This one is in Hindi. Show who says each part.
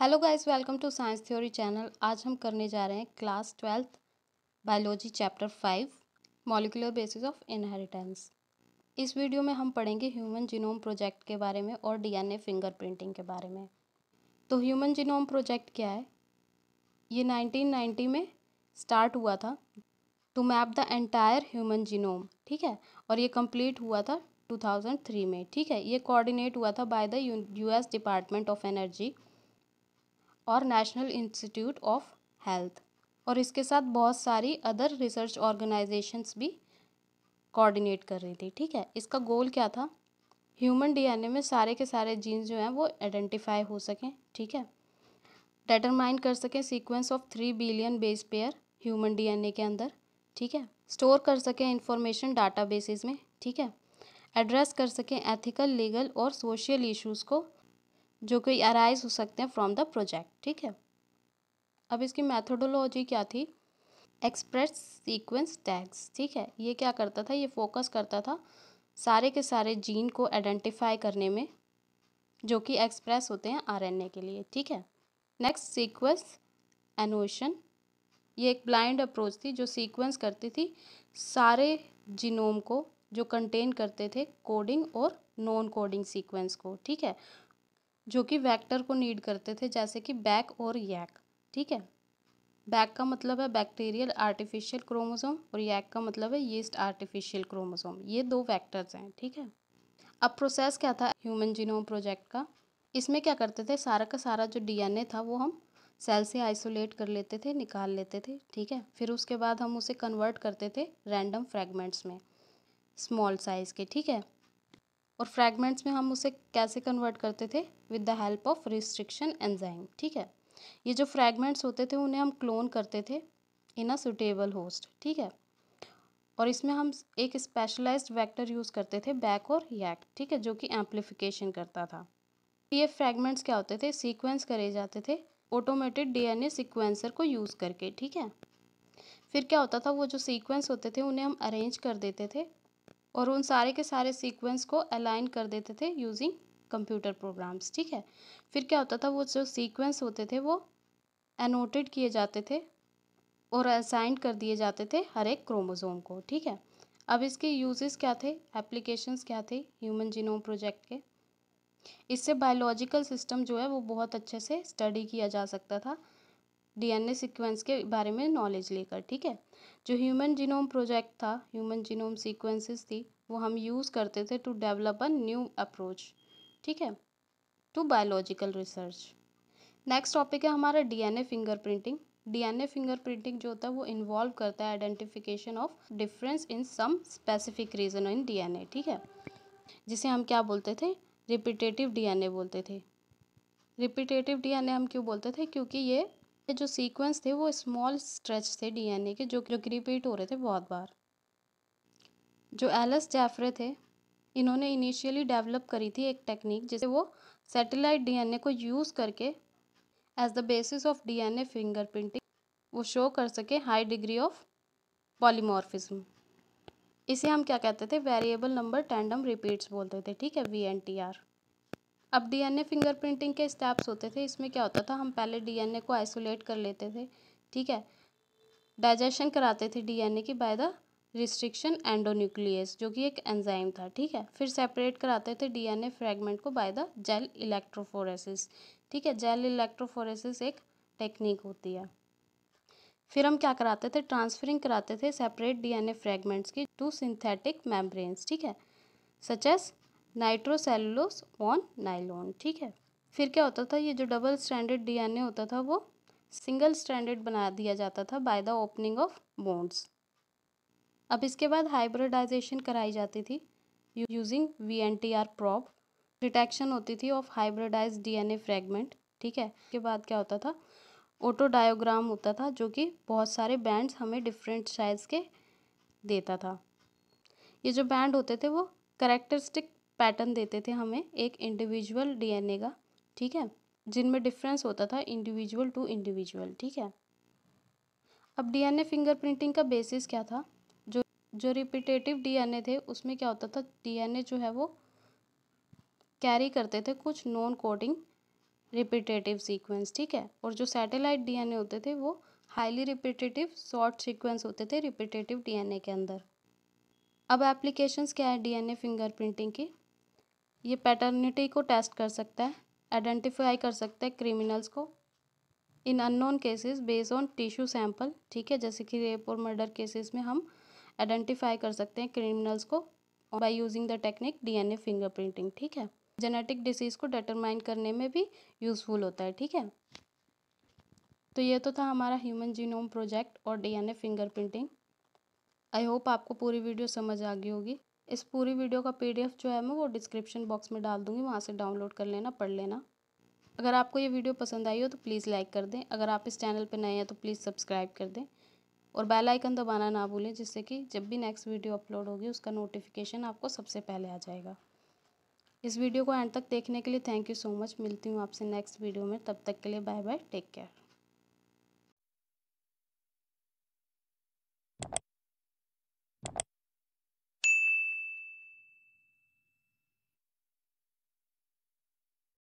Speaker 1: hello guys welcome to science theory channel आज हम करने जा रहे हैं class twelfth biology chapter five molecular basis of inheritance इस वीडियो में हम पढ़ेंगे ह्यूमन जीनोम प्रोजेक्ट के बारे में और डीएनए फिंगरप्रिंटिंग के बारे में तो ह्यूमन जीनोम प्रोजेक्ट क्या है ये नाइनटीन में स्टार्ट हुआ था to map the entire human genome ठीक है और ये कम्प्लीट हुआ था टू में ठीक है ये कोऑर्डिनेट हुआ था by the US Department of Energy और नेशनल इंस्टीट्यूट ऑफ हेल्थ और इसके साथ बहुत सारी अदर रिसर्च ऑर्गेनाइजेशंस भी कोऑर्डिनेट कर रही थी ठीक है इसका गोल क्या था ह्यूमन डीएनए में सारे के सारे जीन्स जो हैं वो आइडेंटिफाई हो सकें ठीक है डेटरमाइन कर सकें sequence of three billion base pair human DNA के अंदर ठीक है स्टोर कर सकें इंफॉर्मेशन डाटा बेसिस में ठीक है एड्रेस कर सकें एथिकल लीगल और सोशल इशूज़ को जो कि अराइज हो सकते हैं फ्रॉम द प्रोजेक्ट ठीक है अब इसकी मैथडोलॉजी क्या थी एक्सप्रेस सीक्वेंस टैग्स ठीक है ये क्या करता था ये फोकस करता था सारे के सारे जीन को आइडेंटिफाई करने में जो कि एक्सप्रेस होते हैं आरएनए के लिए ठीक है नेक्स्ट सीक्वेंस एनोशन ये एक ब्लाइंड अप्रोच थी जो सीक्वेंस करती थी सारे जिनोम को जो कंटेन करते थे कोडिंग और नॉन कोडिंग सीक्वेंस को ठीक है जो कि वेक्टर को नीड करते थे जैसे कि बैक और यैक ठीक है बैक का मतलब है बैक्टीरियल आर्टिफिशियल क्रोमोसोम और यैक का मतलब है यीस्ट आर्टिफिशियल क्रोमोसोम ये दो वैक्टर्स हैं ठीक है अब प्रोसेस क्या था ह्यूमन जीनोम प्रोजेक्ट का इसमें क्या करते थे सारा का सारा जो डी था वो हम सेल से आइसोलेट कर लेते थे निकाल लेते थे ठीक है फिर उसके बाद हम उसे कन्वर्ट करते थे रैंडम फ्रेगमेंट्स में स्मॉल साइज़ के ठीक है और फ्रैगमेंट्स में हम उसे कैसे कन्वर्ट करते थे with the help of restriction enzyme ठीक है ये जो फ्रैगमेंट्स होते थे उन्हें हम क्लोन करते थे इन अ सुटेबल होस्ट ठीक है और इसमें हम एक स्पेशलाइज्ड वेक्टर यूज़ करते थे बैक और यैक ठीक है जो कि एम्पलीफिकेशन करता था ये फ्रैगमेंट्स क्या होते थे सीक्वेंस करे जाते थे ऑटोमेटेड डीएनए सीक्वेंसर को यूज़ करके ठीक है फिर क्या होता था वो जो सीक्वेंस होते थे उन्हें हम अरेंज कर देते थे और उन सारे के सारे सीक्वेंस को अलाइन कर देते थे यूजिंग कंप्यूटर प्रोग्राम्स ठीक है फिर क्या होता था वो जो सीक्वेंस होते थे वो एनोटेड किए जाते थे और असाइन कर दिए जाते थे हर एक क्रोमोज़ोम को ठीक है अब इसके यूजेस क्या थे एप्लीकेशंस क्या थे ह्यूमन जीनोम प्रोजेक्ट के इससे बायोलॉजिकल सिस्टम जो है वो बहुत अच्छे से स्टडी किया जा सकता था डीएनए सीक्वेंस के बारे में नॉलेज लेकर ठीक है जो ह्यूमन जीनोम प्रोजेक्ट था ह्यूमन जीनोम सीक्वेंसेस थी वो हम यूज़ करते थे to develop a new approach ठीक है to biological research next topic है हमारा डीएनए फिंगरप्रिंटिंग डीएनए फिंगरप्रिंटिंग जो होता है वो इन्वॉल्व करता है identification of difference in some specific region in DNA ठीक है जिसे हम क्या बोलते थे रिपीटेटिव डीएनए बोलते थे रिपीटेटिव डीएनए हम क्यों बोलते थे क्योंकि ये जो सीक्वेंस थे वो स्मॉल स्ट्रेच थे डीएनए के जो जो कि रिपीट हो रहे थे बहुत बार जो एलस जैफरे थे इन्होंने इनिशियली डेवलप करी थी एक टेक्निक जिसे वो सैटेलाइट डीएनए को यूज़ करके as the basis of DNA fingerprinting वो शो कर सके हाई डिग्री ऑफ पॉलीमॉर्फिज्म इसे हम क्या कहते the variable number tandem repeats बोलते थे ठीक है वी एन टी आर अब डीएनए फिंगरप्रिंटिंग के स्टेप्स होते थे इसमें क्या होता था हम पहले डीएनए को आइसोलेट कर लेते थे ठीक है डाइजेशन कराते थे डीएनए की बाय द रिस्ट्रिक्शन एंडोन्यूक्लियस जो कि एक एंजाइम था ठीक है फिर सेपरेट कराते थे डीएनए फ्रेगमेंट को बाय द जेल इलेक्ट्रोफोरेसिस ठीक है जेल इलेक्ट्रोफोरेसिस एक टेक्निक होती है फिर हम क्या कराते थे ट्रांसफरिंग कराते थे सेपरेट डीएनए फ्रेगमेंट्स की टू सिंथेटिक मेम्ब्रेन्स ठीक है सचेस नाइट्रोसेलुलोस ऑन नाइलॉन ठीक है फिर क्या होता था ये जो डबल स्टैंडर्ड डीएनए होता था वो सिंगल स्टैंडर्ड बना दिया जाता था by the opening of bonds अब इसके बाद हाइब्रिडाइजेशन कराई जाती थी using V N T R probe detection होती थी ऑफ हाइब्रिडाइज डीएनए फ्रेगमेंट ठीक है इसके बाद क्या होता था ऑटो डायोग्राम होता था जो कि बहुत सारे बैंड्स हमें डिफरेंट साइज़ के देता था ये जो बैंड होते थे वो करेक्टरिस्टिक पैटर्न देते थे हमें एक इंडिविजुअल डीएनए का ठीक है जिनमें डिफरेंस होता था इंडिविजुअल टू इंडिविजुअल ठीक है अब डीएनए फिंगरप्रिंटिंग का बेसिस क्या था जो जो रिपीटेटिव डीएनए थे उसमें क्या होता था डीएनए जो है वो कैरी करते थे कुछ नॉन कोडिंग रिपीटेटिव सीक्वेंस ठीक है और जो सैटेलाइट डीएनए होते थे वो हाईली रिपीटेटिव शॉर्ट सीक्वेंस होते थे रिपीटेटिव डीएनए के अंदर अब एप्लीकेशंस क्या है डीएनए फिंगरप्रिंटिंग की ये पैटर्निटी को टेस्ट कर सकता है आइडेंटिफाई कर सकता है क्रिमिनल्स को in unknown cases based on tissue sample ठीक है जैसे कि रेप और मर्डर केसेस में हम आइडेंटिफाई कर सकते हैं क्रिमिनल्स को by using the technique DNA fingerprinting ठीक है जेनेटिक डिसीज़ को डिटरमाइन करने में भी यूज़फुल होता है ठीक है तो ये तो था हमारा ह्यूमन जीनोम प्रोजेक्ट और डीएनए फिंगरप्रिंटिंग आई होप आपको पूरी वीडियो समझ आ गई होगी इस पूरी वीडियो का पीडीएफ जो है मैं वो डिस्क्रिप्शन बॉक्स में डाल दूँगी वहाँ से डाउनलोड कर लेना पढ़ लेना अगर आपको ये वीडियो पसंद आई हो तो प्लीज़ लाइक कर दें अगर आप इस चैनल पर नए हैं तो प्लीज़ सब्सक्राइब कर दें और बेल आइकन दबाना ना भूलें जिससे कि जब भी नेक्स्ट वीडियो अपलोड होगी उसका नोटिफिकेशन आपको सबसे पहले आ जाएगा इस वीडियो को एंड तक देखने के लिए थैंक यू सो मच मिलती हूँ आपसे नेक्स्ट वीडियो में तब तक के लिए बाय बाय टेक केयर